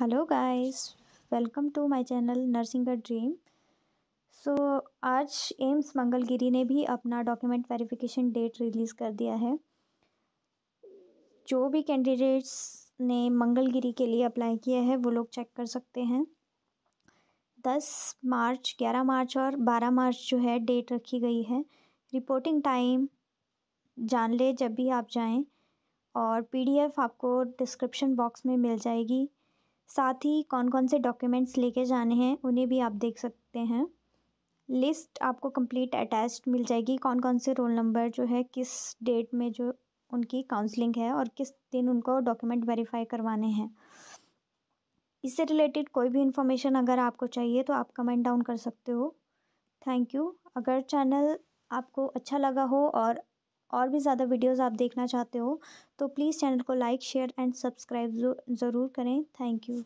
hello guys welcome to my channel nursing का dream so आज एम्स मंगलगिरी ने भी अपना डॉक्यूमेंट वेरिफिकेशन डेट रिलीज़ कर दिया है जो भी कैंडिडेट्स ने मंगलगिरी के लिए अप्लाई किया है वो लोग चेक कर सकते हैं दस मार्च ग्यारह मार्च और बारह मार्च जो है डेट रखी गई है रिपोर्टिंग टाइम जान ले जब भी आप जाएँ और पी आपको डिस्क्रिप्शन बॉक्स में मिल जाएगी साथ ही कौन कौन से डॉक्यूमेंट्स लेके जाने हैं उन्हें भी आप देख सकते हैं लिस्ट आपको कंप्लीट अटैच्ड मिल जाएगी कौन कौन से रोल नंबर जो है किस डेट में जो उनकी काउंसलिंग है और किस दिन उनको डॉक्यूमेंट वेरीफाई करवाने हैं इससे रिलेटेड कोई भी इन्फॉर्मेशन अगर आपको चाहिए तो आप कमेंट डाउन कर सकते हो थैंक यू अगर चैनल आपको अच्छा लगा हो और और भी ज़्यादा वीडियोस आप देखना चाहते हो तो प्लीज़ चैनल को लाइक शेयर एंड सब्सक्राइब ज़रूर करें थैंक यू